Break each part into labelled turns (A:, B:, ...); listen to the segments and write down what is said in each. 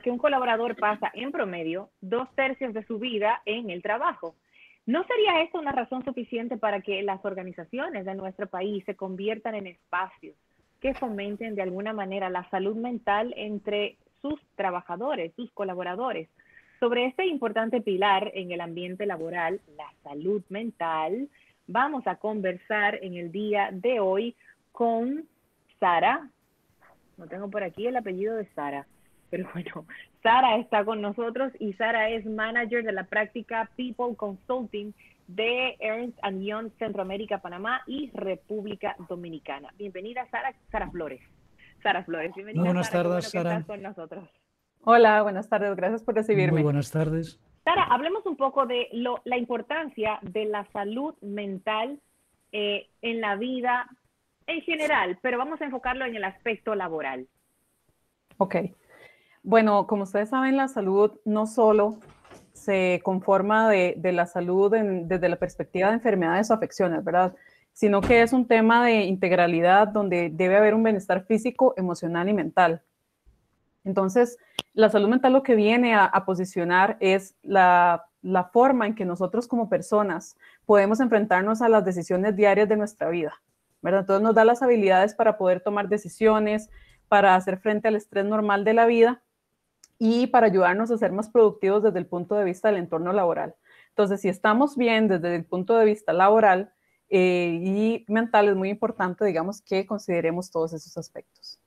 A: que un colaborador pasa en promedio dos tercios de su vida en el trabajo. ¿No sería esto una razón suficiente para que las organizaciones de nuestro país se conviertan en espacios que fomenten de alguna manera la salud mental entre sus trabajadores, sus colaboradores? Sobre este importante pilar en el ambiente laboral, la salud mental, vamos a conversar en el día de hoy con Sara. No tengo por aquí el apellido de Sara. Pero bueno, Sara está con nosotros y Sara es manager de la práctica People Consulting de Ernst Young Centroamérica, Panamá y República Dominicana. Bienvenida Sara, Sara Flores. Sara Flores, bienvenida. buenas tardes, Sara. con nosotros. Hola, buenas tardes,
B: gracias por recibirme. Muy
C: buenas tardes.
A: Sara, hablemos un poco de la importancia de la salud mental eh, en la vida en general, pero vamos a enfocarlo en el aspecto laboral.
B: Ok. Bueno, como ustedes saben, la salud no solo se conforma de, la salud desde la perspectiva de enfermedades o afecciones, ¿verdad? Sino que es un tema de integralidad donde debe haber un bienestar físico, emocional y mental. Entonces, la salud mental lo que viene a, posicionar es la, la forma en que nosotros como personas podemos enfrentarnos a las decisiones diarias de nuestra vida, ¿verdad? Entonces nos da las habilidades para poder tomar decisiones, para hacer frente al estrés normal de la vida y para ayudarnos a ser más productivos desde el punto de vista del entorno laboral. Entonces, si estamos bien desde el punto de vista laboral eh, y mental, es muy importante, digamos, que consideremos todos esos aspectos.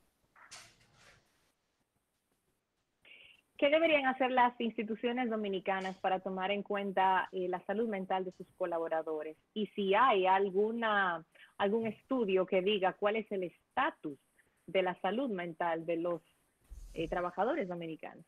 A: ¿Qué deberían hacer las instituciones dominicanas para tomar en cuenta eh, la salud mental de sus colaboradores? Y si hay alguna, algún estudio que diga cuál es el estatus de la salud mental de los eh, trabajadores dominicanos?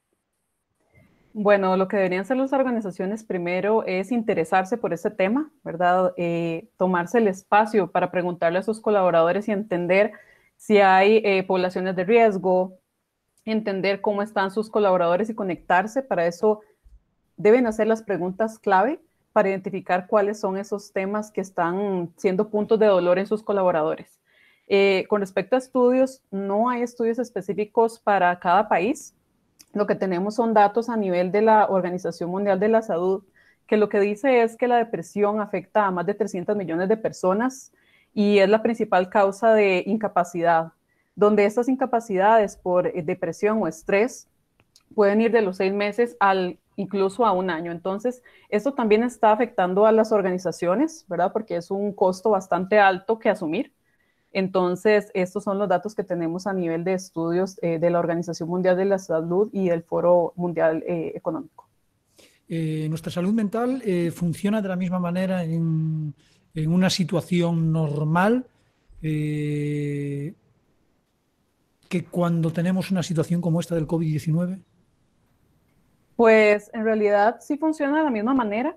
B: Bueno, lo que deberían hacer las organizaciones primero es interesarse por ese tema, ¿verdad? Eh, tomarse el espacio para preguntarle a sus colaboradores y entender si hay eh, poblaciones de riesgo, entender cómo están sus colaboradores y conectarse. Para eso deben hacer las preguntas clave para identificar cuáles son esos temas que están siendo puntos de dolor en sus colaboradores. Eh, con respecto a estudios, no hay estudios específicos para cada país. Lo que tenemos son datos a nivel de la Organización Mundial de la Salud, que lo que dice es que la depresión afecta a más de 300 millones de personas y es la principal causa de incapacidad, donde estas incapacidades por eh, depresión o estrés pueden ir de los seis meses al incluso a un año. Entonces, esto también está afectando a las organizaciones, ¿verdad? Porque es un costo bastante alto que asumir. Entonces, estos son los datos que tenemos a nivel de estudios eh, de la Organización Mundial de la Salud y el Foro Mundial eh, Económico.
C: Eh, ¿Nuestra salud mental funciona de la misma manera en, una situación normal que cuando tenemos una situación como esta del COVID-19?
B: Pues en realidad sí funciona de la misma manera.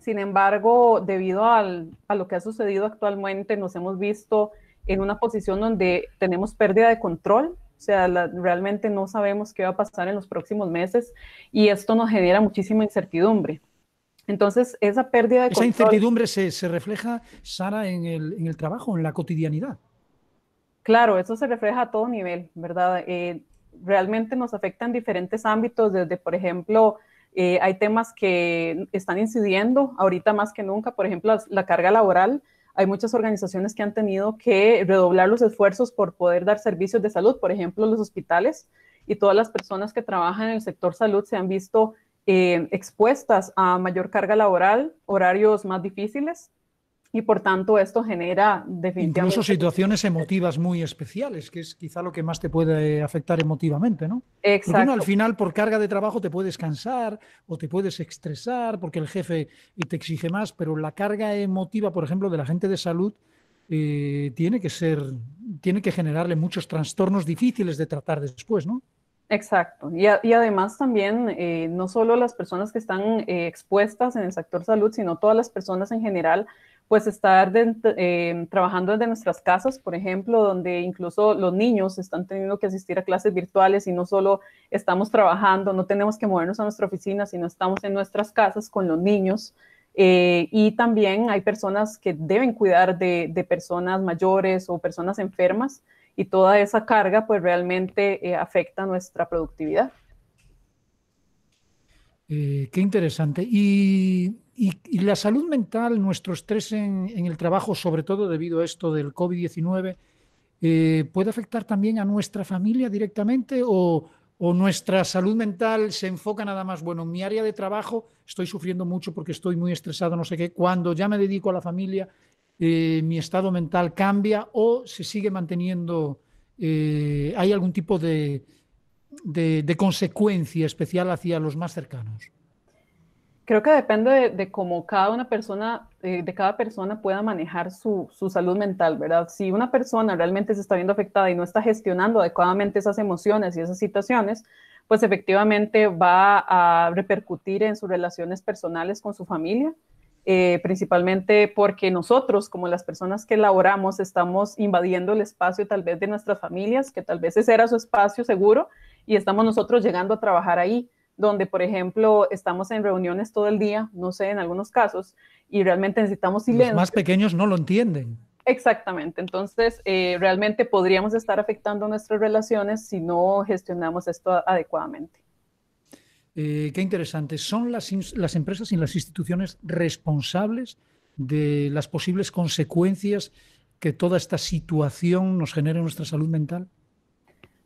B: Sin embargo, debido a lo que ha sucedido actualmente, nos hemos visto en una posición donde tenemos pérdida de control, o sea, realmente no sabemos qué va a pasar en los próximos meses y esto nos genera muchísima incertidumbre. Entonces, esa pérdida de esa control... Esa incertidumbre
C: se, se, refleja, Sara, en el, en el, trabajo, en la cotidianidad.
B: Claro, eso se refleja a todo nivel, ¿verdad? Eh, realmente nos afecta en diferentes ámbitos, desde, por ejemplo, eh, hay temas que están incidiendo ahorita más que nunca, por ejemplo, la carga laboral hay muchas organizaciones que han tenido que redoblar los esfuerzos por poder dar servicios de salud, por ejemplo, los hospitales y todas las personas que trabajan en el sector salud se han visto eh, expuestas a mayor carga laboral, horarios más difíciles, y por tanto esto genera definitivamente... Incluso
C: situaciones emotivas muy especiales, que es quizá lo que más te puede eh, afectar emotivamente, ¿no? Exacto. Porque al final por carga de trabajo te puedes cansar o te puedes estresar porque el jefe eh, te exige más, pero la carga emotiva, por ejemplo, de la gente de salud eh, tiene que ser, tiene que generarle muchos trastornos difíciles de tratar después, ¿no? Exacto. Y,
B: además también, no solo las personas que están expuestas en el sector salud, sino todas las personas en general pues estar em, trabajando desde nuestras casas, por ejemplo, donde incluso los niños están teniendo que asistir a clases virtuales y no solo estamos trabajando, no tenemos que movernos a nuestra oficina, sino estamos en nuestras casas con los niños. Eh, y también hay personas que deben cuidar de, personas mayores o personas enfermas y toda esa carga pues realmente eh, afecta nuestra productividad.
C: Eh, qué interesante. Y, la salud mental, nuestro estrés en, el trabajo, sobre todo debido a esto del COVID-19, eh, ¿puede afectar también a nuestra familia directamente o, nuestra salud mental se enfoca nada más, bueno, en mi área de trabajo estoy sufriendo mucho porque estoy muy estresado, no sé qué, cuando ya me dedico a la familia, eh, mi estado mental cambia o se sigue manteniendo, hay algún tipo de de, consecuencia especial hacia los más cercanos?
B: Creo que depende de, cómo cada una persona, eh, de cada persona pueda manejar su, su, salud mental, ¿verdad? Si una persona realmente se está viendo afectada y no está gestionando adecuadamente esas emociones y esas situaciones, pues efectivamente va a repercutir en sus relaciones personales con su familia, eh, principalmente porque nosotros, como las personas que laboramos, estamos invadiendo el espacio tal vez de nuestras familias, que tal vez ese era su espacio seguro, y estamos nosotros llegando a trabajar ahí, donde, por ejemplo, estamos en reuniones todo el día, no sé, en algunos casos, y realmente necesitamos silencio. Los más pequeños
C: no lo entienden.
B: Exactamente, entonces eh, realmente podríamos estar afectando nuestras relaciones si no gestionamos esto adecuadamente.
C: Eh, qué interesante. ¿Son las, empresas y las instituciones responsables de las posibles consecuencias que toda esta situación nos genera en nuestra salud mental?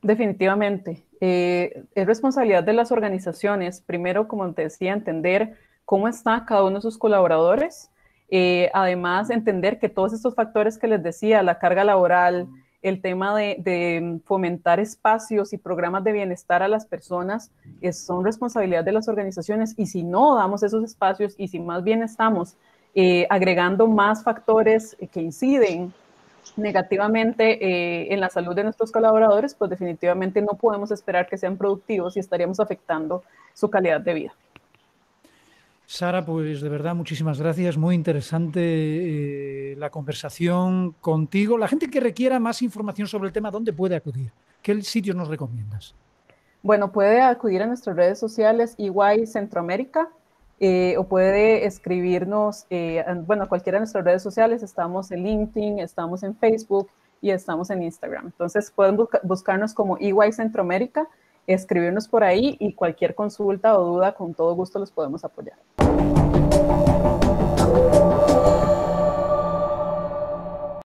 B: Definitivamente. Eh, es responsabilidad de las organizaciones, primero, como te decía, entender cómo está cada uno de sus colaboradores. Eh, además, entender que todos estos factores que les decía, la carga laboral, el tema de, fomentar espacios y programas de bienestar a las personas es, son responsabilidad de las organizaciones y si no damos esos espacios y si más bien estamos eh, agregando más factores que inciden negativamente eh, en la salud de nuestros colaboradores, pues definitivamente no podemos esperar que sean productivos y estaríamos afectando su calidad de vida.
C: Sara, pues de verdad, muchísimas gracias. Muy interesante eh, la conversación contigo. La gente que requiera más información sobre el tema, ¿dónde puede acudir? ¿Qué sitio nos recomiendas?
B: Bueno, puede acudir a nuestras redes sociales, EY Centroamérica, eh, o puede escribirnos, eh, bueno, cualquiera de nuestras redes sociales. Estamos en LinkedIn, estamos en Facebook y estamos en Instagram. Entonces pueden buscarnos como EY Centroamérica escribirnos por ahí y cualquier consulta o duda, con todo gusto los podemos apoyar.